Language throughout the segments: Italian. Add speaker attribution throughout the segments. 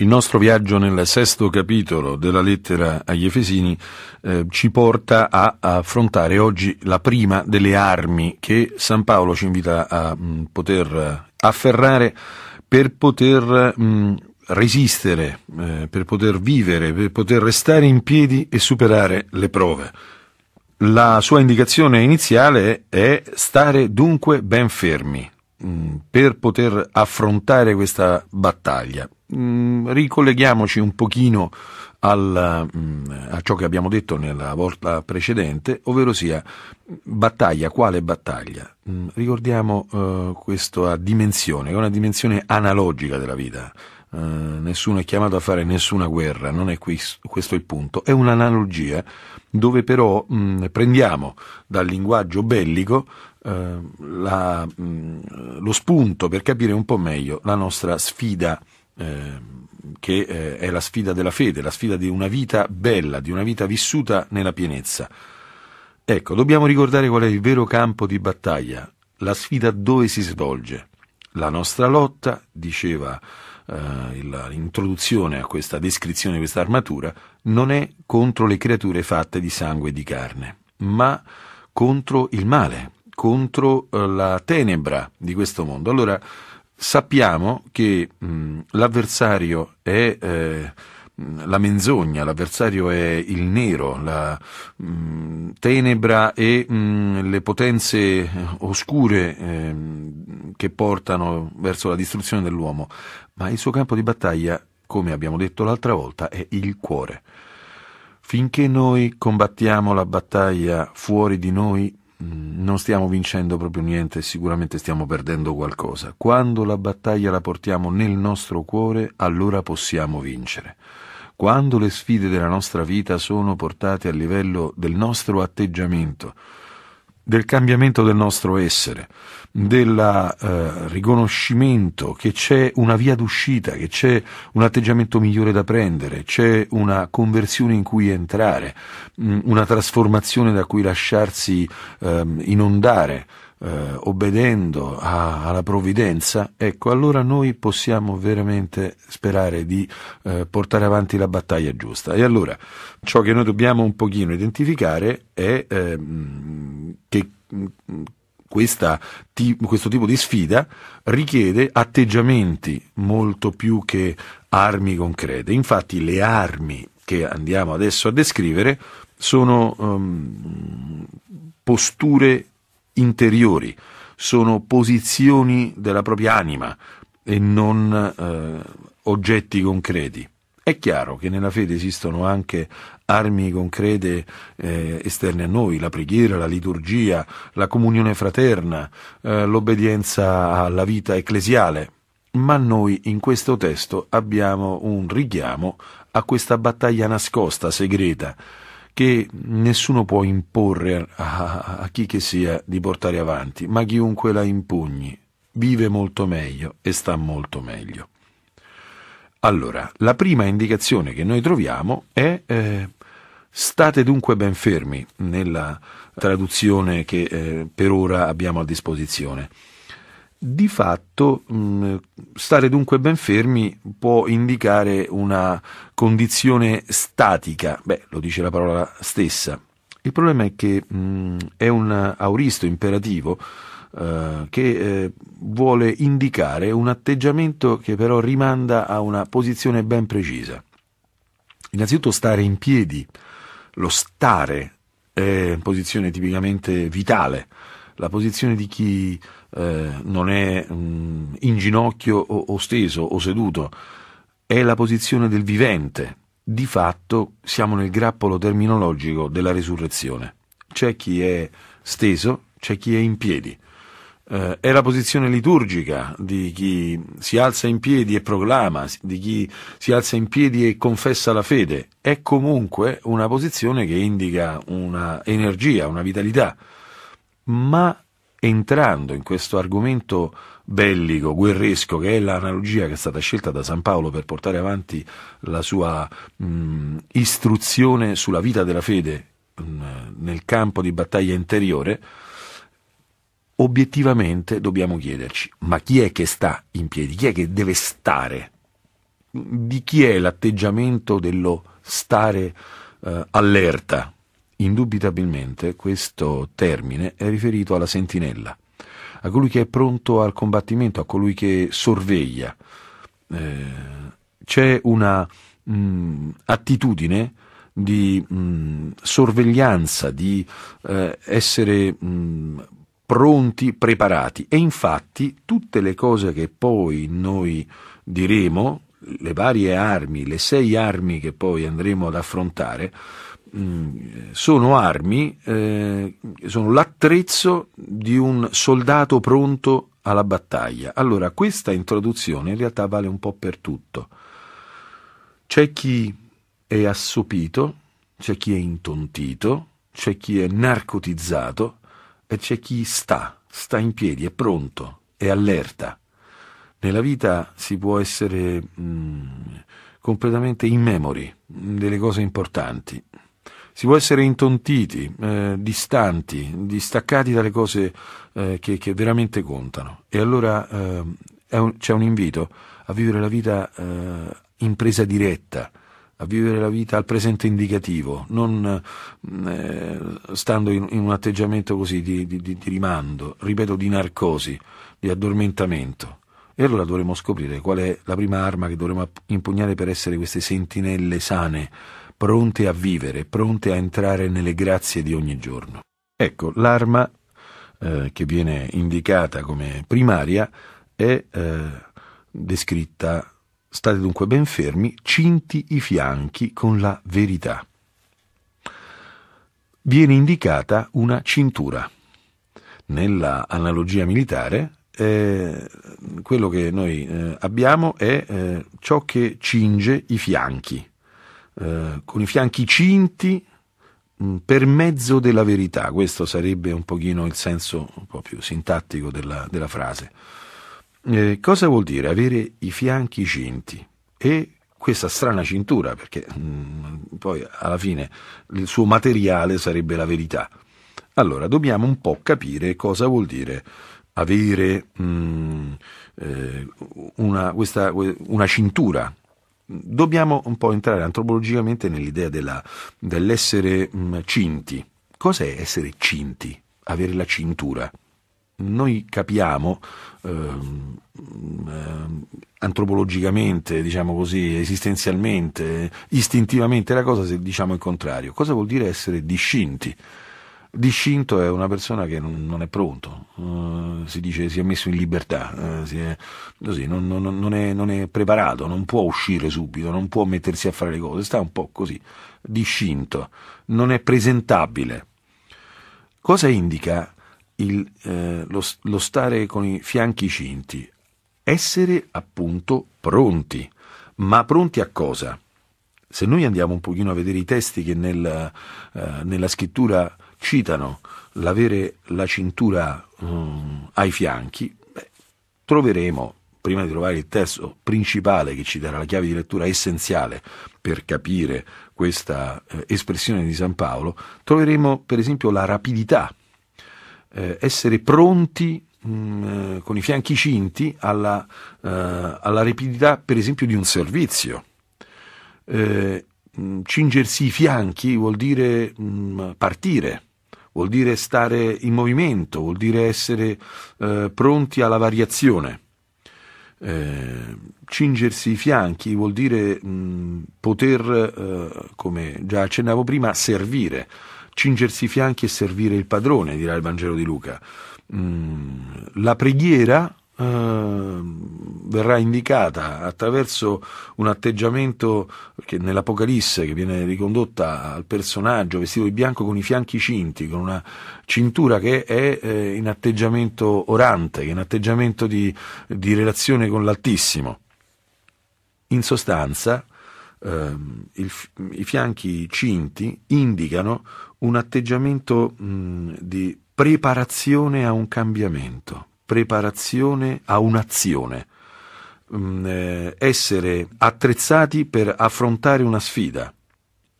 Speaker 1: Il nostro viaggio nel sesto capitolo della lettera agli Efesini eh, ci porta a, affrontare oggi la prima delle armi che San Paolo ci invita a mh, mm, poter afferrare per poter mh, mm, resistere, eh, per poter vivere, per poter restare in piedi e superare le prove. La sua indicazione iniziale è stare dunque ben fermi, Mm, per poter affrontare questa battaglia. Mm, ricolleghiamoci un pochino al, mm, a ciò che abbiamo detto nella volta precedente, ovvero sia battaglia, quale battaglia? ricordiamo eh, questa dimensione, che è una dimensione analogica della vita. Eh, nessuno è chiamato a fare nessuna guerra, non è qui, questo il punto, è un'analogia dove però prendiamo dal linguaggio bellico eh, la, mh, mm, lo spunto per capire un po' meglio la nostra sfida ehm, che eh, è la sfida della fede, la sfida di una vita bella, di una vita vissuta nella pienezza. Ecco, dobbiamo ricordare qual è il vero campo di battaglia, la sfida dove si svolge. La nostra lotta, diceva eh, l'introduzione a questa descrizione di questa armatura, non è contro le creature fatte di sangue e di carne, ma contro il male, contro eh, la tenebra di questo mondo. Allora sappiamo che mh, mm, l'avversario è eh, mm, la menzogna, l'avversario è il nero, la mh, mm, tenebra e mh, le potenze oscure eh, che portano verso la distruzione dell'uomo, ma il suo campo di battaglia, come abbiamo detto l'altra volta, è il cuore. Finché noi combattiamo la battaglia fuori di noi, Mm, non stiamo vincendo proprio niente, sicuramente stiamo perdendo qualcosa. Quando la battaglia la portiamo nel nostro cuore, allora possiamo vincere. Quando le sfide della nostra vita sono portate a livello del nostro atteggiamento, del cambiamento del nostro essere, del eh, riconoscimento che c'è una via d'uscita, che c'è un atteggiamento migliore da prendere, c'è una conversione in cui entrare, mh, mm, una trasformazione da cui lasciarsi eh, inondare eh, obbedendo a, alla provvidenza, ecco, allora noi possiamo veramente sperare di eh, portare avanti la battaglia giusta. E allora ciò che noi dobbiamo un pochino identificare è eh, che mm, questa, ti, questo tipo di sfida richiede atteggiamenti molto più che armi concrete. Infatti le armi che andiamo adesso a descrivere sono um, posture interiori, sono posizioni della propria anima e non eh, oggetti concreti. È chiaro che nella fede esistono anche armi concrete eh, esterne a noi, la preghiera, la liturgia, la comunione fraterna, eh, l'obbedienza alla vita ecclesiale, ma noi in questo testo abbiamo un richiamo a questa battaglia nascosta, segreta, che nessuno può imporre a, a chi che sia di portare avanti, ma chiunque la impugni vive molto meglio e sta molto meglio. Allora, la prima indicazione che noi troviamo è eh, state dunque ben fermi nella traduzione che eh, per ora abbiamo a disposizione. Di fatto mm, stare dunque ben fermi può indicare una condizione statica, beh, lo dice la parola stessa. Il problema è che mm, è un auristo imperativo eh, che eh, vuole indicare un atteggiamento che però rimanda a una posizione ben precisa. Innanzitutto stare in piedi, lo stare è posizione tipicamente vitale, la posizione di chi eh, non è mh, mm, in ginocchio o, o steso o seduto, è la posizione del vivente. Di fatto siamo nel grappolo terminologico della resurrezione. C'è chi è steso, c'è chi è in piedi. Eh, è la posizione liturgica di chi si alza in piedi e proclama, di chi si alza in piedi e confessa la fede. È comunque una posizione che indica una energia, una vitalità, ma entrando in questo argomento bellico, guerresco, che è l'analogia che è stata scelta da San Paolo per portare avanti la sua mh, istruzione sulla vita della fede mh, nel campo di battaglia interiore, obiettivamente dobbiamo chiederci, ma chi è che sta in piedi? Chi è che deve stare? Di chi è l'atteggiamento dello stare eh, allerta? Indubitabilmente questo termine è riferito alla sentinella, a colui che è pronto al combattimento, a colui che sorveglia. Eh, c'è una mh, mm, attitudine di mh, mm, sorveglianza, di eh, essere mh, mm, pronti, preparati. E infatti tutte le cose che poi noi diremo, le varie armi, le sei armi che poi andremo ad affrontare, Mm, sono armi, eh, sono l'attrezzo di un soldato pronto alla battaglia. Allora, questa introduzione in realtà vale un po' per tutto. C'è chi è assopito, c'è chi è intontito, c'è chi è narcotizzato e c'è chi sta, sta in piedi, è pronto, è allerta. Nella vita si può essere mh, mm, completamente in memory delle cose importanti si può essere intontiti, eh, distanti, distaccati dalle cose eh, che, che, veramente contano. E allora eh, un, c'è un invito a vivere la vita eh, in presa diretta, a vivere la vita al presente indicativo, non eh, stando in, in, un atteggiamento così di, di, di rimando, ripeto, di narcosi, di addormentamento. E allora dovremo scoprire qual è la prima arma che dovremo impugnare per essere queste sentinelle sane pronte a vivere, pronte a entrare nelle grazie di ogni giorno. Ecco, l'arma eh, che viene indicata come primaria è eh, descritta, state dunque ben fermi, cinti i fianchi con la verità. Viene indicata una cintura. Nella analogia militare, eh, quello che noi eh, abbiamo è eh, ciò che cinge i fianchi eh, con i fianchi cinti mm, per mezzo della verità, questo sarebbe un pochino il senso un po' più sintattico della, della frase. Eh, cosa vuol dire avere i fianchi cinti? E questa strana cintura, perché mh, mm, poi alla fine il suo materiale sarebbe la verità. Allora dobbiamo un po' capire cosa vuol dire avere mh, mm, eh, una, questa, una, cintura dobbiamo un po' entrare antropologicamente nell'idea della, dell'essere mh, mm, cinti. Cos'è essere cinti? Avere la cintura? Noi capiamo ehm, ehm, antropologicamente, diciamo così, esistenzialmente, istintivamente la cosa se diciamo il contrario. Cosa vuol dire essere discinti? discinto è una persona che non, è pronto, eh, si dice si è messo in libertà, uh, è, così, non, non, è, non, è, preparato, non può uscire subito, non può mettersi a fare le cose, sta un po' così. discinto, non è presentabile. Cosa indica il, eh, lo, lo stare con i fianchi cinti? Essere appunto pronti, ma pronti a cosa? Se noi andiamo un pochino a vedere i testi che nella, eh, nella scrittura citano l'avere la cintura um, ai fianchi, beh, troveremo, prima di trovare il testo principale che ci darà la chiave di lettura essenziale per capire questa eh, espressione di San Paolo, troveremo per esempio la rapidità, eh, essere pronti mh, mm, eh, con i fianchi cinti alla, eh, alla, rapidità per esempio di un servizio. Mh, eh, mm, cingersi i fianchi vuol dire mh, partire vuol dire stare in movimento, vuol dire essere eh, pronti alla variazione. Eh, cingersi i fianchi vuol dire mh, mm, poter, eh, come già accennavo prima, servire. Cingersi i fianchi e servire il padrone, dirà il Vangelo di Luca. Mm, la preghiera Ehm, verrà indicata attraverso un atteggiamento che nell'Apocalisse che viene ricondotta al personaggio vestito di bianco con i fianchi cinti, con una cintura che è eh, in atteggiamento orante, che è in atteggiamento di, di relazione con l'Altissimo. In sostanza, ehm, il, i fianchi cinti indicano un atteggiamento mh, di preparazione a un cambiamento preparazione a un'azione, mm, eh, essere attrezzati per affrontare una sfida,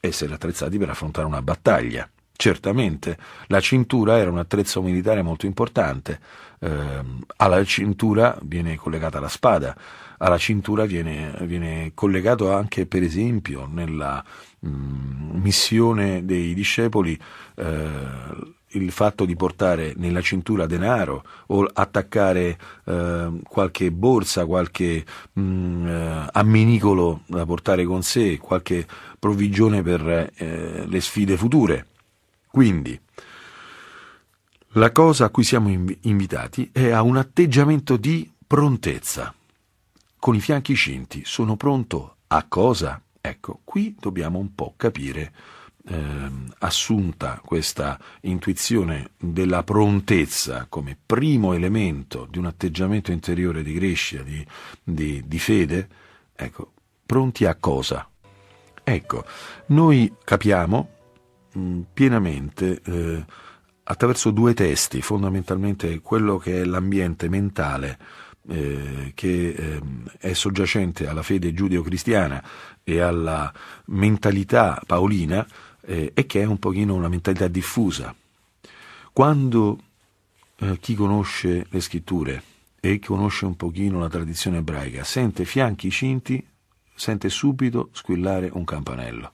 Speaker 1: essere attrezzati per affrontare una battaglia. Certamente la cintura era un attrezzo militare molto importante, eh, alla cintura viene collegata la spada, alla cintura viene, viene collegato anche per esempio nella mh, mm, missione dei discepoli eh, il fatto di portare nella cintura denaro o attaccare eh, qualche borsa, qualche mh, mm, eh, amminicolo da portare con sé, qualche provvigione per eh, le sfide future. Quindi, la cosa a cui siamo inv- invitati è a un atteggiamento di prontezza, con i fianchi cinti. Sono pronto a cosa? Ecco, qui dobbiamo un po' capire eh, assunta questa intuizione della prontezza come primo elemento di un atteggiamento interiore di crescita, di, di, di fede, ecco, pronti a cosa? Ecco, noi capiamo mh, mm, pienamente eh, attraverso due testi, fondamentalmente quello che è l'ambiente mentale, eh, che eh, è soggiacente alla fede giudeo-cristiana e alla mentalità paolina, eh, e che è un pochino una mentalità diffusa. Quando eh, chi conosce le scritture e conosce un pochino la tradizione ebraica sente fianchi cinti, sente subito squillare un campanello.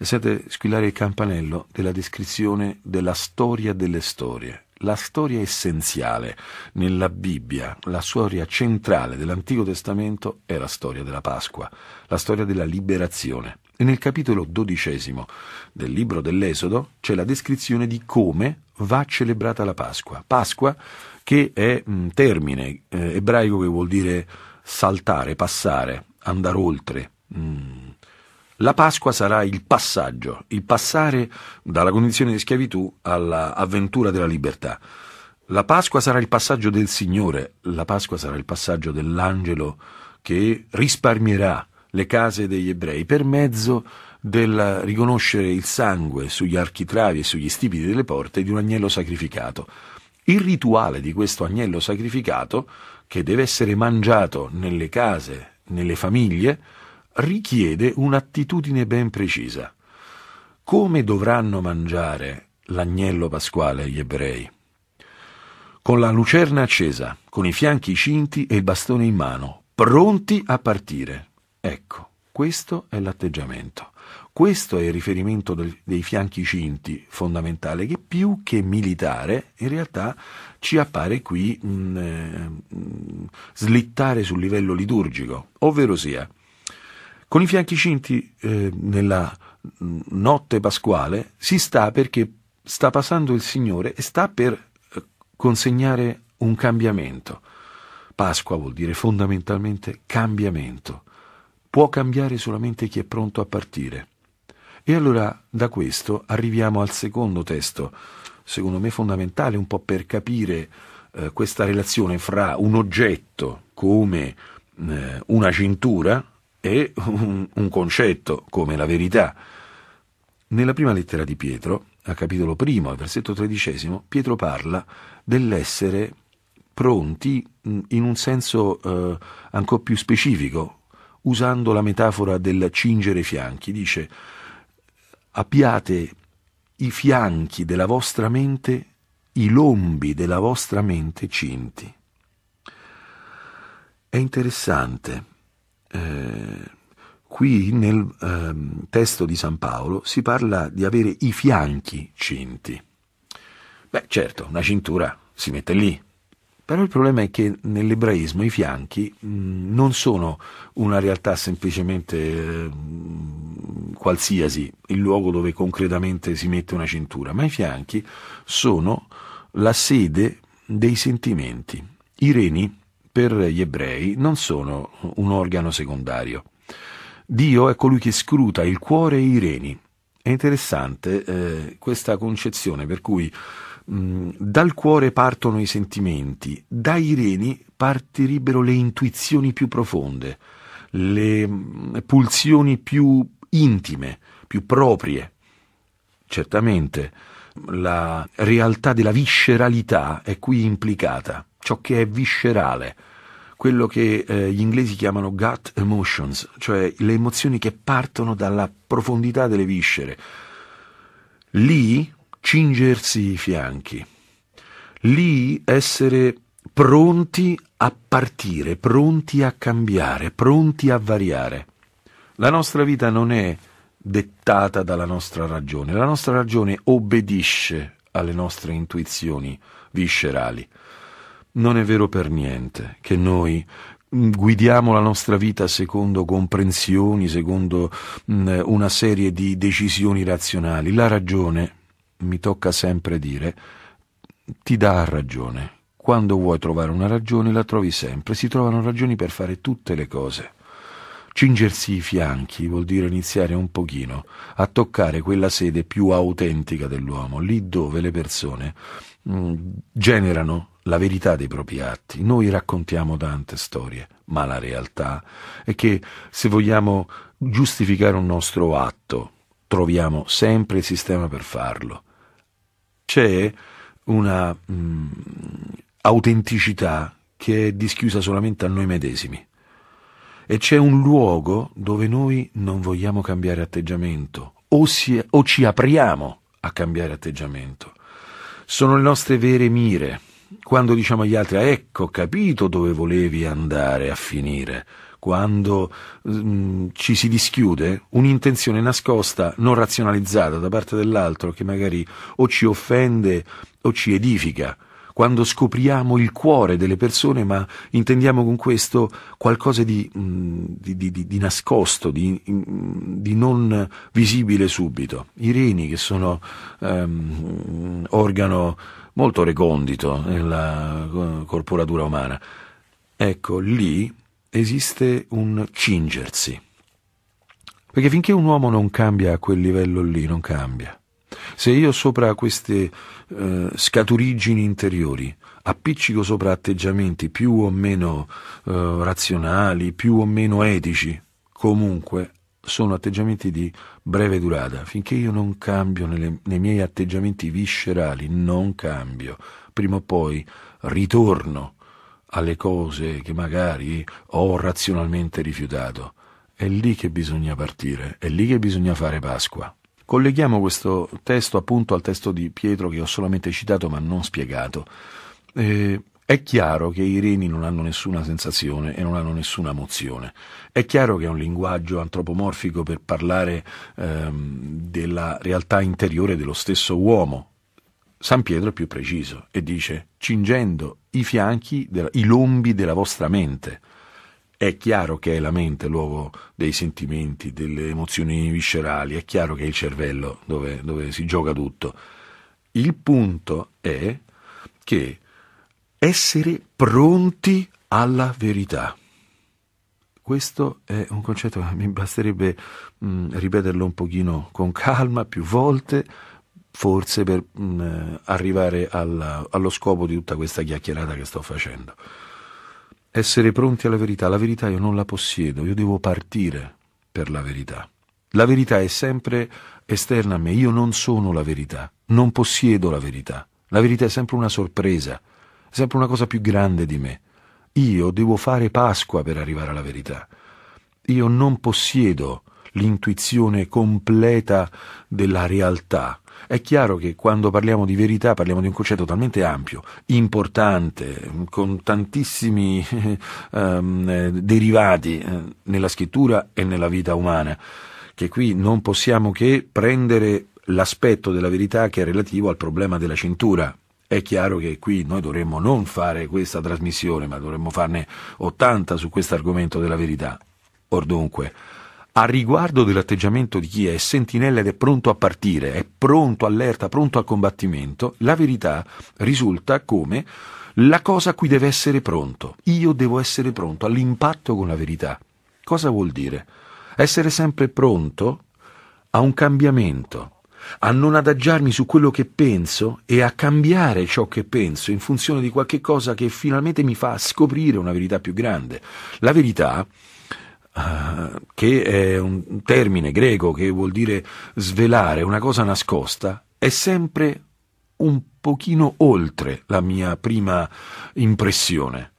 Speaker 1: E sente squillare il campanello della descrizione della storia delle storie, la storia essenziale. Nella Bibbia la storia centrale dell'Antico Testamento è la storia della Pasqua, la storia della liberazione. E nel capitolo dodicesimo del libro dell'Esodo c'è la descrizione di come va celebrata la Pasqua. Pasqua che è un termine eh, ebraico che vuol dire saltare, passare, andare oltre. Mm la Pasqua sarà il passaggio, il passare dalla condizione di schiavitù all'avventura della libertà. La Pasqua sarà il passaggio del Signore, la Pasqua sarà il passaggio dell'angelo che risparmierà le case degli ebrei per mezzo del riconoscere il sangue sugli architravi e sugli stipiti delle porte di un agnello sacrificato. Il rituale di questo agnello sacrificato, che deve essere mangiato nelle case, nelle famiglie, richiede un'attitudine ben precisa. Come dovranno mangiare l'agnello pasquale gli ebrei? Con la lucerna accesa, con i fianchi cinti e il bastone in mano, pronti a partire. Ecco, questo è l'atteggiamento. Questo è il riferimento del, dei fianchi cinti fondamentale, che più che militare in realtà ci appare qui mh, mm, eh, mh, mm, slittare sul livello liturgico, ovvero sia con i fianchi cinti eh, nella notte pasquale si sta perché sta passando il Signore e sta per eh, consegnare un cambiamento. Pasqua vuol dire fondamentalmente cambiamento. Può cambiare solamente chi è pronto a partire. E allora da questo arriviamo al secondo testo, secondo me fondamentale un po' per capire eh, questa relazione fra un oggetto come eh, una cintura, è un, un concetto come la verità. Nella prima lettera di Pietro, a capitolo primo, versetto tredicesimo, Pietro parla dell'essere pronti in un senso eh, ancora più specifico, usando la metafora del cingere i fianchi. Dice, abbiate i fianchi della vostra mente, i lombi della vostra mente cinti. È interessante eh, qui nel eh, testo di San Paolo si parla di avere i fianchi cinti. Beh, certo, una cintura si mette lì. Però il problema è che nell'ebraismo i fianchi mh, mm, non sono una realtà semplicemente eh, qualsiasi, il luogo dove concretamente si mette una cintura, ma i fianchi sono la sede dei sentimenti. I reni, per gli ebrei non sono un organo secondario. Dio è colui che scruta il cuore e i reni. È interessante eh, questa concezione per cui mh, mm, dal cuore partono i sentimenti, dai reni partirebbero le intuizioni più profonde, le mh, mm, pulsioni più intime, più proprie. Certamente la realtà della visceralità è qui implicata ciò che è viscerale, quello che eh, gli inglesi chiamano gut emotions, cioè le emozioni che partono dalla profondità delle viscere. Lì cingersi i fianchi, lì essere pronti a partire, pronti a cambiare, pronti a variare. La nostra vita non è dettata dalla nostra ragione, la nostra ragione obbedisce alle nostre intuizioni viscerali. Non è vero per niente che noi mm, guidiamo la nostra vita secondo comprensioni, secondo mm, una serie di decisioni razionali. La ragione, mi tocca sempre dire, ti dà ragione. Quando vuoi trovare una ragione la trovi sempre, si trovano ragioni per fare tutte le cose. Cingersi i fianchi vuol dire iniziare un pochino a toccare quella sede più autentica dell'uomo, lì dove le persone mh, mm, generano la verità dei propri atti. Noi raccontiamo tante storie, ma la realtà è che se vogliamo giustificare un nostro atto, troviamo sempre il sistema per farlo. C'è una mh, mm, autenticità che è dischiusa solamente a noi medesimi. E c'è un luogo dove noi non vogliamo cambiare atteggiamento o, si, o ci apriamo a cambiare atteggiamento. Sono le nostre vere mire quando diciamo agli altri, ah, ecco, ho capito dove volevi andare a finire, quando um, ci si dischiude, un'intenzione nascosta, non razionalizzata da parte dell'altro, che magari o ci offende o ci edifica quando scopriamo il cuore delle persone, ma intendiamo con questo qualcosa di, mm, di, di, di nascosto, mm, di, non visibile subito. I reni, che sono um, organo molto recondito nella eh, corporatura umana, ecco, lì esiste un cingersi. Perché finché un uomo non cambia a quel livello lì, non cambia. Se io sopra queste eh, scaturigini interiori appiccico sopra atteggiamenti più o meno eh, razionali, più o meno etici, comunque sono atteggiamenti di breve durata. Finché io non cambio nelle, nei miei atteggiamenti viscerali, non cambio, prima o poi ritorno alle cose che magari ho razionalmente rifiutato. È lì che bisogna partire, è lì che bisogna fare Pasqua. Colleghiamo questo testo appunto al testo di Pietro che ho solamente citato ma non spiegato. Eh, è chiaro che i reni non hanno nessuna sensazione e non hanno nessuna emozione. È chiaro che è un linguaggio antropomorfico per parlare ehm, della realtà interiore dello stesso uomo. San Pietro è più preciso e dice cingendo i fianchi, i lombi della vostra mente. È chiaro che è la mente luogo dei sentimenti, delle emozioni viscerali, è chiaro che è il cervello dove, dove si gioca tutto. Il punto è che essere pronti alla verità. Questo è un concetto che mi basterebbe mh, mm, ripeterlo un pochino con calma più volte, forse per mh, mm, arrivare alla, allo scopo di tutta questa chiacchierata che sto facendo essere pronti alla verità. La verità io non la possiedo, io devo partire per la verità. La verità è sempre esterna a me, io non sono la verità, non possiedo la verità. La verità è sempre una sorpresa, è sempre una cosa più grande di me. Io devo fare Pasqua per arrivare alla verità. Io non possiedo l'intuizione completa della realtà è chiaro che quando parliamo di verità parliamo di un concetto talmente ampio, importante, con tantissimi ehm, derivati eh, nella scrittura e nella vita umana, che qui non possiamo che prendere l'aspetto della verità che è relativo al problema della cintura, è chiaro che qui noi dovremmo non fare questa trasmissione, ma dovremmo farne 80 su questo argomento della verità. Or dunque, a riguardo dell'atteggiamento di chi è sentinella ed è pronto a partire, è pronto, allerta, pronto al combattimento, la verità risulta come la cosa a cui deve essere pronto. Io devo essere pronto all'impatto con la verità. Cosa vuol dire? Essere sempre pronto a un cambiamento, a non adagiarmi su quello che penso e a cambiare ciò che penso in funzione di qualche cosa che finalmente mi fa scoprire una verità più grande. La verità eh, che è un termine greco che vuol dire svelare una cosa nascosta, è sempre un pochino oltre la mia prima impressione.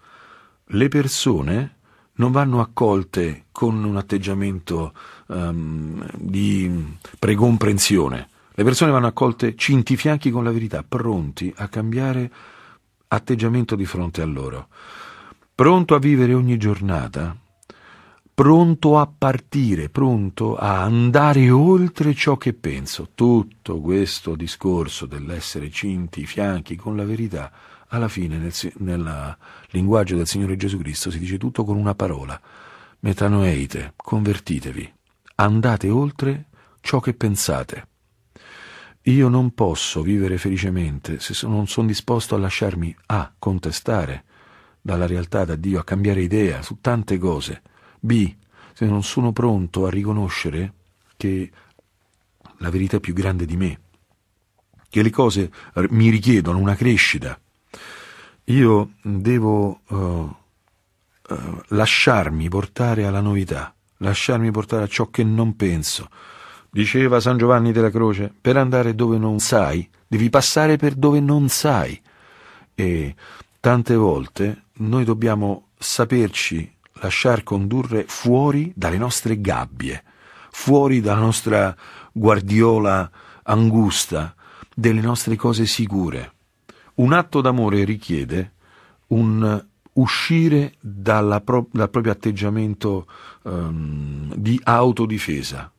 Speaker 1: Le persone non vanno accolte con un atteggiamento um, di precomprensione. Le persone vanno accolte cintifianchi con la verità, pronti a cambiare atteggiamento di fronte a loro. Pronto a vivere ogni giornata pronto a partire, pronto a andare oltre ciò che penso. Tutto questo discorso dell'essere cinti i fianchi con la verità, alla fine nel, nel linguaggio del Signore Gesù Cristo si dice tutto con una parola. Metanoeite, convertitevi, andate oltre ciò che pensate. Io non posso vivere felicemente se non sono disposto a lasciarmi a contestare dalla realtà da Dio, a cambiare idea su tante cose. B. Se non sono pronto a riconoscere che la verità è più grande di me, che le cose mi richiedono una crescita, io devo uh, uh, lasciarmi portare alla novità, lasciarmi portare a ciò che non penso. Diceva San Giovanni della Croce, per andare dove non sai, devi passare per dove non sai. E tante volte noi dobbiamo saperci lasciar condurre fuori dalle nostre gabbie, fuori dalla nostra guardiola angusta, delle nostre cose sicure. Un atto d'amore richiede un uscire pro- dal proprio atteggiamento um, di autodifesa.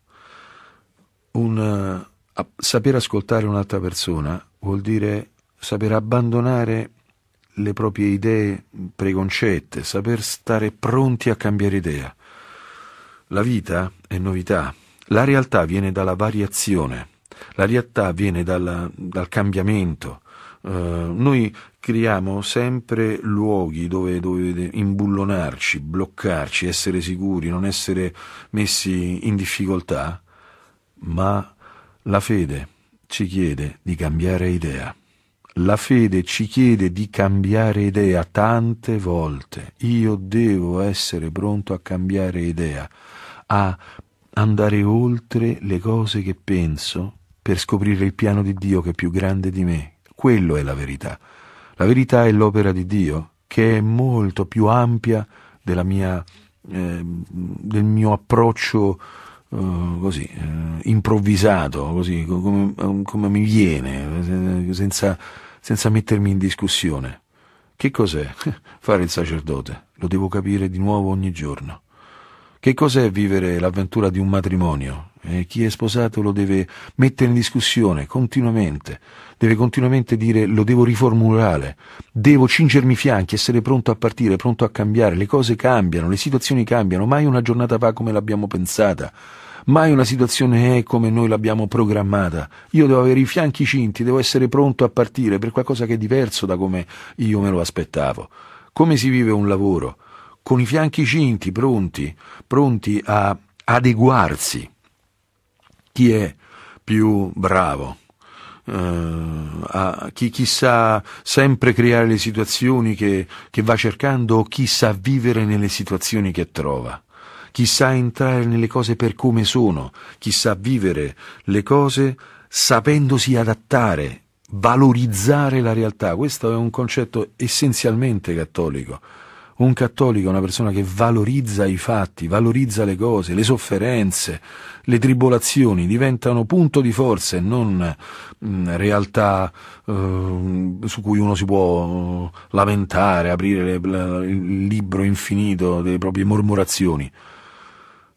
Speaker 1: Un, uh, saper ascoltare un'altra persona vuol dire saper abbandonare le proprie idee preconcette, saper stare pronti a cambiare idea. La vita è novità, la realtà viene dalla variazione, la realtà viene dalla, dal cambiamento. Eh, noi creiamo sempre luoghi dove, dove imbullonarci, bloccarci, essere sicuri, non essere messi in difficoltà, ma la fede ci chiede di cambiare idea. La fede ci chiede di cambiare idea tante volte. Io devo essere pronto a cambiare idea, a andare oltre le cose che penso per scoprire il piano di Dio che è più grande di me. Quello è la verità. La verità è l'opera di Dio, che è molto più ampia mia, eh, del mio approccio Uh, così, uh, improvvisato, così, come, come mi viene, senza senza mettermi in discussione. Che cos'è fare il sacerdote? Lo devo capire di nuovo ogni giorno. Che cos'è vivere l'avventura di un matrimonio? E chi è sposato lo deve mettere in discussione continuamente, deve continuamente dire lo devo riformulare, devo cingermi i fianchi, essere pronto a partire, pronto a cambiare, le cose cambiano, le situazioni cambiano, mai una giornata va come l'abbiamo pensata. Mai una situazione è eh, come noi l'abbiamo programmata. Io devo avere i fianchi cinti, devo essere pronto a partire per qualcosa che è diverso da come io me lo aspettavo. Come si vive un lavoro? Con i fianchi cinti, pronti, pronti a adeguarsi. Chi è più bravo? Uh, a chi, chi, sa sempre creare le situazioni che, che va cercando o chi sa vivere nelle situazioni che trova chi sa entrare nelle cose per come sono, chi sa vivere le cose sapendosi adattare, valorizzare la realtà. Questo è un concetto essenzialmente cattolico. Un cattolico è una persona che valorizza i fatti, valorizza le cose, le sofferenze, le tribolazioni, diventano punto di forza e non mm, realtà eh, su cui uno si può eh, lamentare, aprire le, il libro infinito delle proprie mormorazioni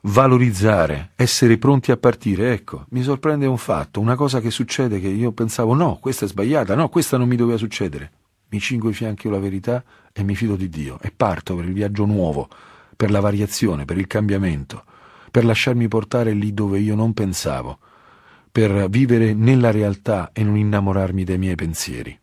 Speaker 1: valorizzare, essere pronti a partire. Ecco, mi sorprende un fatto, una cosa che succede che io pensavo no, questa è sbagliata, no, questa non mi doveva succedere. Mi cingo i fianchi la verità e mi fido di Dio e parto per il viaggio nuovo, per la variazione, per il cambiamento, per lasciarmi portare lì dove io non pensavo, per vivere nella realtà e non innamorarmi dei miei pensieri.